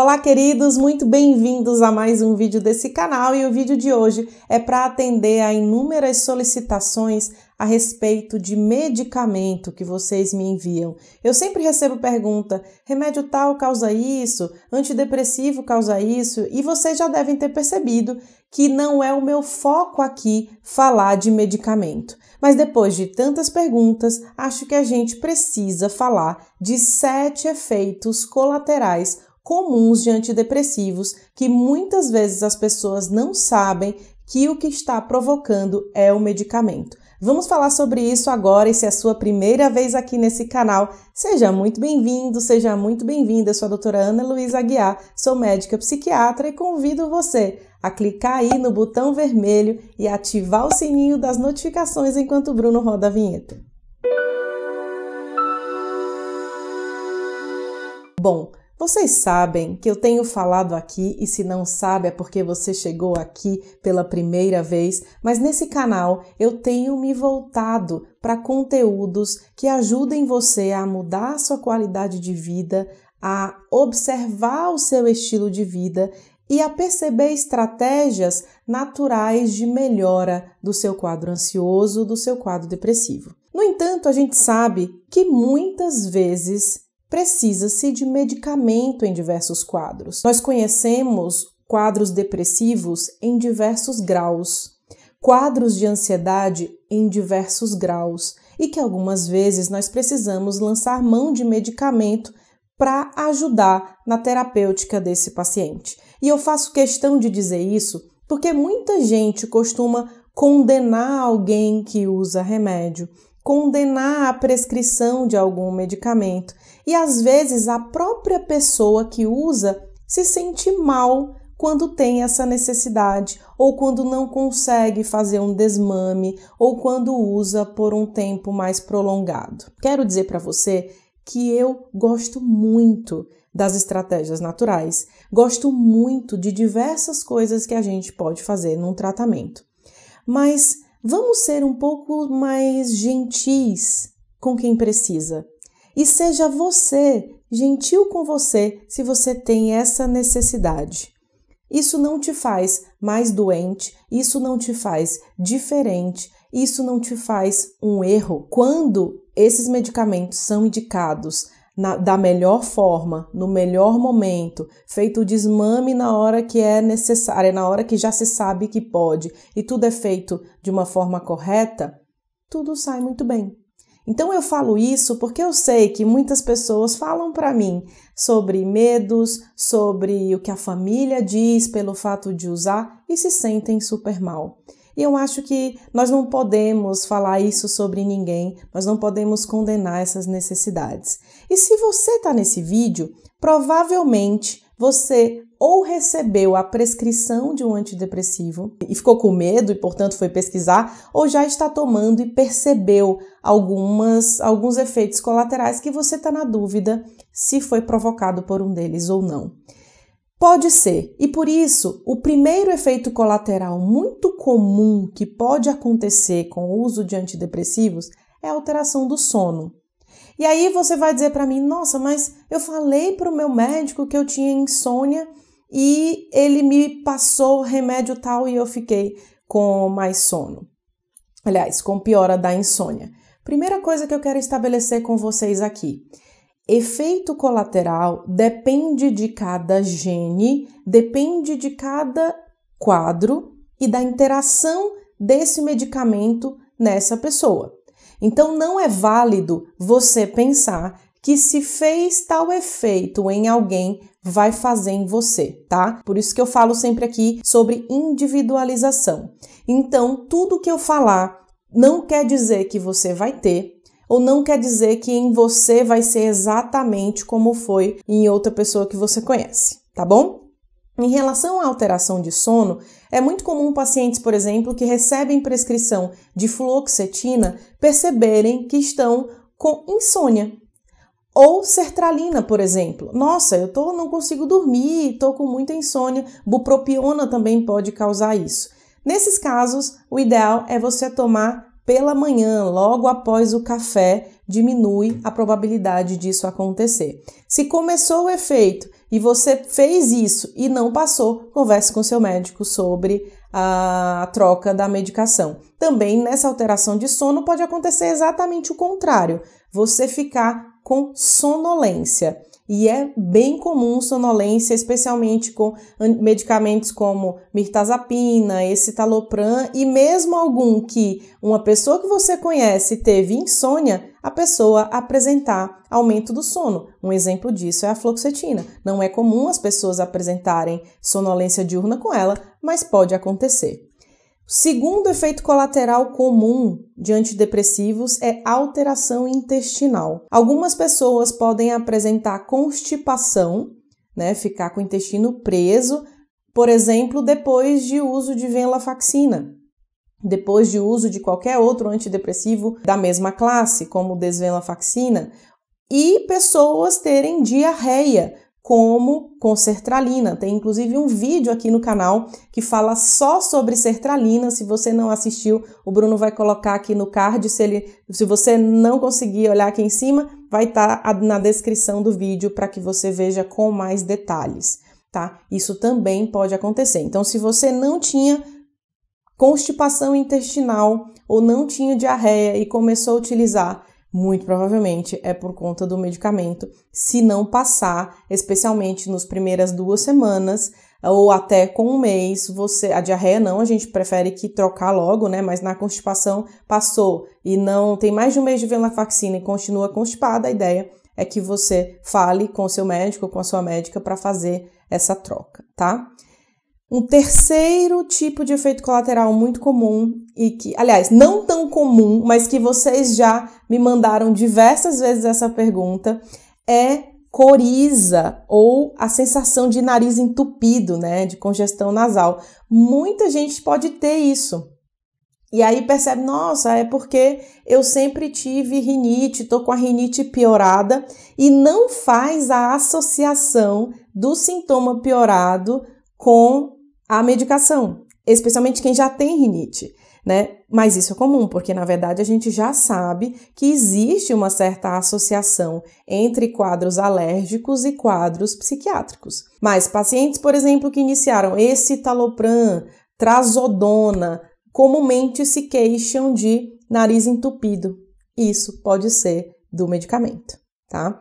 Olá, queridos, muito bem-vindos a mais um vídeo desse canal e o vídeo de hoje é para atender a inúmeras solicitações a respeito de medicamento que vocês me enviam. Eu sempre recebo pergunta: remédio tal causa isso, antidepressivo causa isso, e vocês já devem ter percebido que não é o meu foco aqui falar de medicamento. Mas depois de tantas perguntas, acho que a gente precisa falar de sete efeitos colaterais comuns de antidepressivos que muitas vezes as pessoas não sabem que o que está provocando é o medicamento. Vamos falar sobre isso agora e se é a sua primeira vez aqui nesse canal, seja muito bem-vindo, seja muito bem-vinda. Eu sou a doutora Ana Luísa Aguiar, sou médica psiquiatra e convido você a clicar aí no botão vermelho e ativar o sininho das notificações enquanto o Bruno roda a vinheta. Bom, vocês sabem que eu tenho falado aqui, e se não sabe é porque você chegou aqui pela primeira vez, mas nesse canal eu tenho me voltado para conteúdos que ajudem você a mudar a sua qualidade de vida, a observar o seu estilo de vida e a perceber estratégias naturais de melhora do seu quadro ansioso, do seu quadro depressivo. No entanto, a gente sabe que muitas vezes precisa-se de medicamento em diversos quadros. Nós conhecemos quadros depressivos em diversos graus, quadros de ansiedade em diversos graus e que algumas vezes nós precisamos lançar mão de medicamento para ajudar na terapêutica desse paciente. E eu faço questão de dizer isso porque muita gente costuma condenar alguém que usa remédio condenar a prescrição de algum medicamento e às vezes a própria pessoa que usa se sente mal quando tem essa necessidade ou quando não consegue fazer um desmame ou quando usa por um tempo mais prolongado. Quero dizer para você que eu gosto muito das estratégias naturais. Gosto muito de diversas coisas que a gente pode fazer num tratamento. Mas Vamos ser um pouco mais gentis com quem precisa. E seja você gentil com você se você tem essa necessidade. Isso não te faz mais doente, isso não te faz diferente, isso não te faz um erro. Quando esses medicamentos são indicados na, da melhor forma, no melhor momento, feito o desmame na hora que é necessária, na hora que já se sabe que pode, e tudo é feito de uma forma correta, tudo sai muito bem. Então eu falo isso porque eu sei que muitas pessoas falam para mim sobre medos, sobre o que a família diz pelo fato de usar e se sentem super mal. E eu acho que nós não podemos falar isso sobre ninguém, nós não podemos condenar essas necessidades. E se você está nesse vídeo, provavelmente você ou recebeu a prescrição de um antidepressivo e ficou com medo e, portanto, foi pesquisar, ou já está tomando e percebeu algumas, alguns efeitos colaterais que você está na dúvida se foi provocado por um deles ou não. Pode ser, e por isso, o primeiro efeito colateral muito comum que pode acontecer com o uso de antidepressivos é a alteração do sono. E aí você vai dizer para mim: nossa, mas eu falei para o meu médico que eu tinha insônia e ele me passou remédio tal e eu fiquei com mais sono. Aliás, com piora da insônia. Primeira coisa que eu quero estabelecer com vocês aqui: Efeito colateral depende de cada gene, depende de cada quadro e da interação desse medicamento nessa pessoa. Então não é válido você pensar que se fez tal efeito em alguém, vai fazer em você, tá? Por isso que eu falo sempre aqui sobre individualização. Então, tudo que eu falar não quer dizer que você vai ter, ou não quer dizer que em você vai ser exatamente como foi em outra pessoa que você conhece, tá bom? Em relação à alteração de sono, é muito comum pacientes, por exemplo, que recebem prescrição de fluoxetina perceberem que estão com insônia. Ou sertralina, por exemplo. Nossa, eu tô, não consigo dormir, estou com muita insônia. Bupropiona também pode causar isso. Nesses casos, o ideal é você tomar pela manhã, logo após o café, diminui a probabilidade disso acontecer. Se começou o efeito e você fez isso e não passou, converse com seu médico sobre a troca da medicação. Também nessa alteração de sono pode acontecer exatamente o contrário, você ficar com sonolência. E é bem comum sonolência, especialmente com medicamentos como mirtazapina, escitalopram e mesmo algum que uma pessoa que você conhece teve insônia, a pessoa apresentar aumento do sono. Um exemplo disso é a fluoxetina. Não é comum as pessoas apresentarem sonolência diurna com ela, mas pode acontecer. Segundo efeito colateral comum de antidepressivos é alteração intestinal. Algumas pessoas podem apresentar constipação, né, ficar com o intestino preso, por exemplo, depois de uso de venlafaxina, depois de uso de qualquer outro antidepressivo da mesma classe, como desvenlafaxina, e pessoas terem diarreia como com sertralina. Tem inclusive um vídeo aqui no canal que fala só sobre sertralina. Se você não assistiu, o Bruno vai colocar aqui no card. Se, ele, se você não conseguir olhar aqui em cima, vai estar tá na descrição do vídeo para que você veja com mais detalhes, tá? Isso também pode acontecer. Então, se você não tinha constipação intestinal ou não tinha diarreia e começou a utilizar muito provavelmente é por conta do medicamento, se não passar, especialmente nas primeiras duas semanas eh, ou até com um mês, você a diarreia não, a gente prefere que trocar logo, né? Mas na constipação passou e não tem mais de um mês de venlafaxina e continua constipada, a ideia é que você fale com seu médico, com a sua médica para fazer essa troca, tá? Um terceiro tipo de efeito colateral muito comum e que, aliás, não tão comum, mas que vocês já me mandaram diversas vezes essa pergunta, é coriza ou a sensação de nariz entupido, né, de congestão nasal. Muita gente pode ter isso. E aí percebe, nossa, é porque eu sempre tive rinite, tô com a rinite piorada e não faz a associação do sintoma piorado com a medicação, especialmente quem já tem rinite. Né? Mas isso é comum, porque na verdade a gente já sabe que existe uma certa associação entre quadros alérgicos e quadros psiquiátricos. Mas pacientes, por exemplo, que iniciaram escitalopram, trazodona, comumente se queixam de nariz entupido. Isso pode ser do medicamento, tá?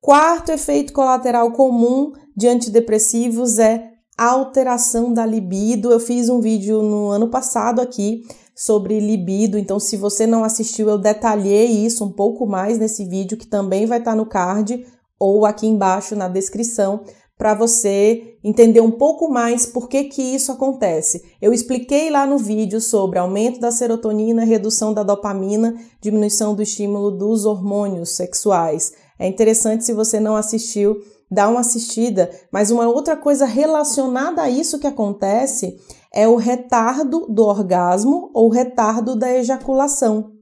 Quarto efeito colateral comum de antidepressivos é alteração da libido. Eu fiz um vídeo no ano passado aqui sobre libido, então se você não assistiu, eu detalhei isso um pouco mais nesse vídeo que também vai estar tá no card ou aqui embaixo na descrição para você entender um pouco mais por que que isso acontece. Eu expliquei lá no vídeo sobre aumento da serotonina, redução da dopamina, diminuição do estímulo dos hormônios sexuais. É interessante se você não assistiu, dá uma assistida. Mas uma outra coisa relacionada a isso que acontece é o retardo do orgasmo ou retardo da ejaculação.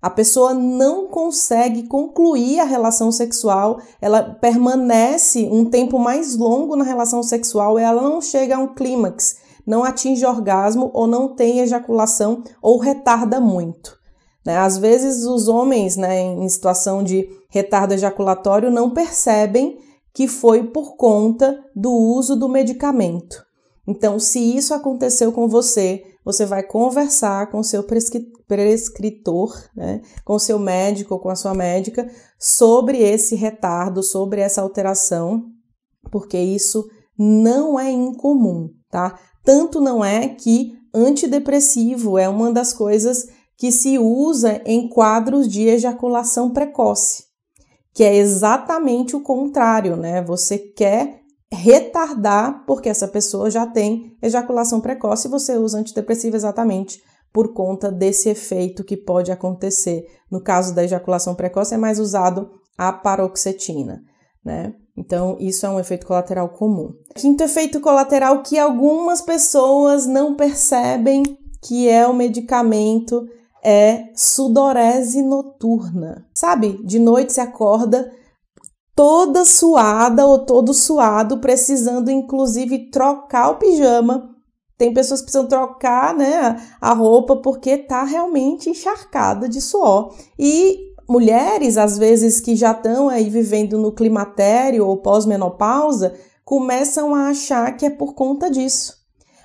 A pessoa não consegue concluir a relação sexual, ela permanece um tempo mais longo na relação sexual e ela não chega a um clímax, não atinge orgasmo ou não tem ejaculação ou retarda muito. Né? Às vezes os homens né, em situação de retardo ejaculatório não percebem que foi por conta do uso do medicamento. Então, se isso aconteceu com você, você vai conversar com seu prescritor, né, com seu médico ou com a sua médica sobre esse retardo, sobre essa alteração, porque isso não é incomum, tá? Tanto não é que antidepressivo é uma das coisas que se usa em quadros de ejaculação precoce que é exatamente o contrário, né? Você quer retardar porque essa pessoa já tem ejaculação precoce e você usa antidepressivo exatamente por conta desse efeito que pode acontecer. No caso da ejaculação precoce, é mais usado a paroxetina, né? Então, isso é um efeito colateral comum. Quinto efeito colateral que algumas pessoas não percebem que é o medicamento é sudorese noturna. Sabe, de noite se acorda toda suada ou todo suado, precisando inclusive trocar o pijama. Tem pessoas que precisam trocar né, a roupa porque tá realmente encharcada de suor. E mulheres, às vezes, que já estão aí vivendo no climatério ou pós-menopausa, começam a achar que é por conta disso.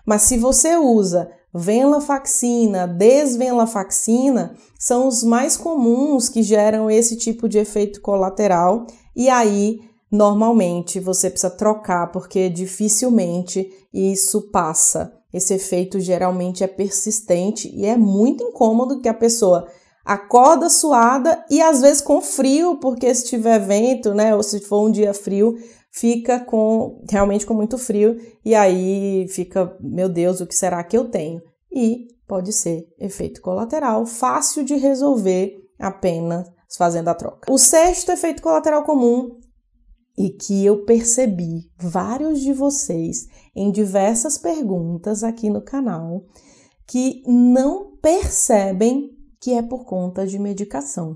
Mas se você usa Venlafaxina, desvenlafaxina são os mais comuns que geram esse tipo de efeito colateral e aí normalmente você precisa trocar porque dificilmente isso passa. Esse efeito geralmente é persistente e é muito incômodo que a pessoa acorda suada e às vezes com frio, porque se tiver vento, né, ou se for um dia frio, fica com realmente com muito frio e aí fica, meu Deus, o que será que eu tenho? E pode ser efeito colateral, fácil de resolver apenas fazendo a troca. O sexto efeito colateral comum e que eu percebi vários de vocês em diversas perguntas aqui no canal que não percebem que é por conta de medicação.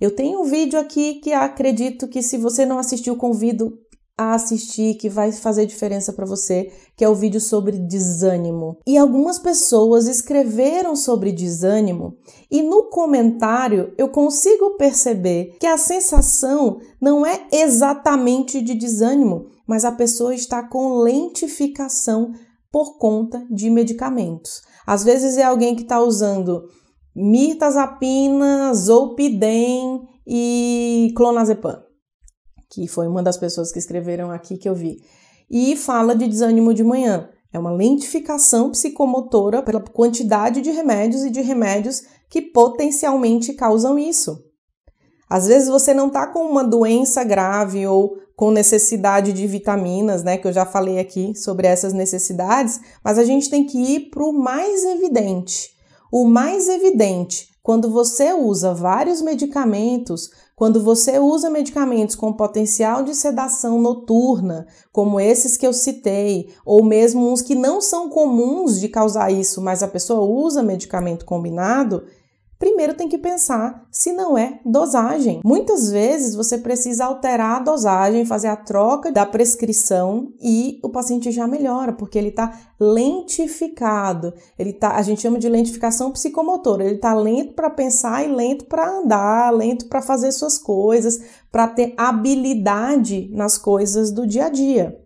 Eu tenho um vídeo aqui que acredito que se você não assistiu, convido a assistir que vai fazer diferença para você, que é o vídeo sobre desânimo. E algumas pessoas escreveram sobre desânimo e no comentário eu consigo perceber que a sensação não é exatamente de desânimo, mas a pessoa está com lentificação por conta de medicamentos. Às vezes é alguém que está usando mirtazapina, zolpidem e clonazepam que foi uma das pessoas que escreveram aqui que eu vi. E fala de desânimo de manhã. É uma lentificação psicomotora pela quantidade de remédios e de remédios que potencialmente causam isso. Às vezes você não está com uma doença grave ou com necessidade de vitaminas, né? Que eu já falei aqui sobre essas necessidades, mas a gente tem que ir para o mais evidente. O mais evidente, quando você usa vários medicamentos, quando você usa medicamentos com potencial de sedação noturna, como esses que eu citei, ou mesmo uns que não são comuns de causar isso, mas a pessoa usa medicamento combinado, Primeiro tem que pensar se não é dosagem. Muitas vezes você precisa alterar a dosagem, fazer a troca da prescrição e o paciente já melhora, porque ele está lentificado. Ele tá, a gente chama de lentificação psicomotora. Ele está lento para pensar e lento para andar, lento para fazer suas coisas, para ter habilidade nas coisas do dia a dia.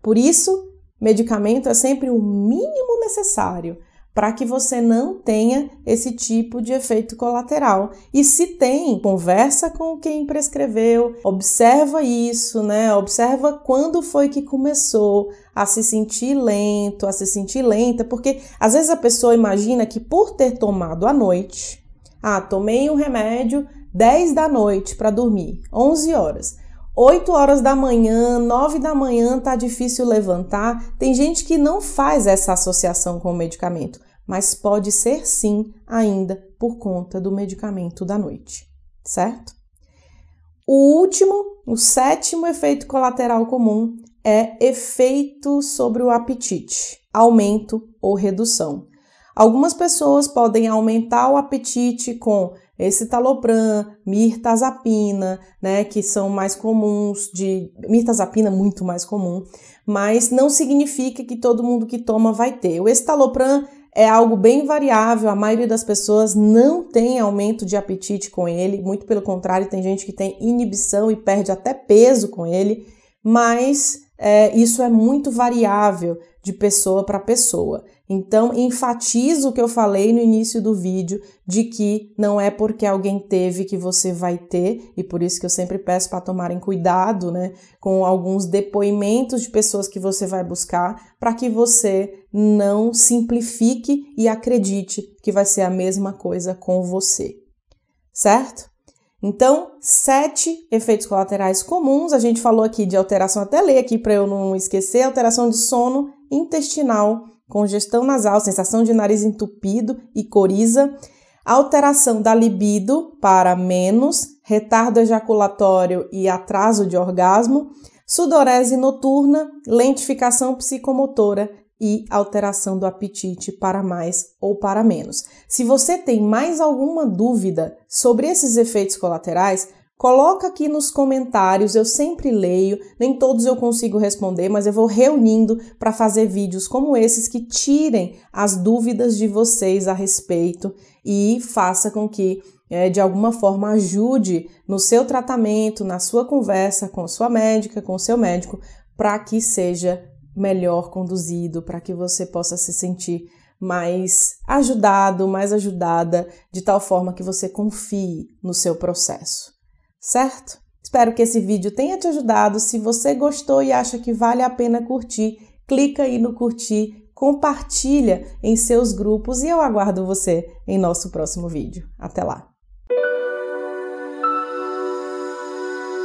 Por isso, medicamento é sempre o mínimo necessário para que você não tenha esse tipo de efeito colateral. E se tem, conversa com quem prescreveu, observa isso, né? Observa quando foi que começou a se sentir lento, a se sentir lenta, porque às vezes a pessoa imagina que por ter tomado à noite, ah, tomei um remédio 10 da noite para dormir, 11 horas. 8 horas da manhã, 9 da manhã, tá difícil levantar. Tem gente que não faz essa associação com o medicamento mas pode ser sim ainda por conta do medicamento da noite, certo? O último, o sétimo efeito colateral comum é efeito sobre o apetite, aumento ou redução. Algumas pessoas podem aumentar o apetite com escitalopram, mirtazapina, né, que são mais comuns de mirtazapina muito mais comum, mas não significa que todo mundo que toma vai ter. O estalopram é algo bem variável, a maioria das pessoas não tem aumento de apetite com ele, muito pelo contrário, tem gente que tem inibição e perde até peso com ele, mas é, isso é muito variável de pessoa para pessoa. Então, enfatizo o que eu falei no início do vídeo de que não é porque alguém teve que você vai ter, e por isso que eu sempre peço para tomarem cuidado, né, com alguns depoimentos de pessoas que você vai buscar, para que você não simplifique e acredite que vai ser a mesma coisa com você. Certo? Então, sete efeitos colaterais comuns. A gente falou aqui de alteração, até ler aqui para eu não esquecer: alteração de sono, intestinal, congestão nasal, sensação de nariz entupido e coriza, alteração da libido para menos, retardo ejaculatório e atraso de orgasmo, sudorese noturna, lentificação psicomotora e alteração do apetite para mais ou para menos. Se você tem mais alguma dúvida sobre esses efeitos colaterais, Coloca aqui nos comentários, eu sempre leio, nem todos eu consigo responder, mas eu vou reunindo para fazer vídeos como esses que tirem as dúvidas de vocês a respeito e faça com que é, de alguma forma ajude no seu tratamento, na sua conversa com sua médica, com seu médico, para que seja melhor conduzido, para que você possa se sentir mais ajudado, mais ajudada, de tal forma que você confie no seu processo certo? Espero que esse vídeo tenha te ajudado. Se você gostou e acha que vale a pena curtir, clica aí no curtir, compartilha em seus grupos e eu aguardo você em nosso próximo vídeo. Até lá!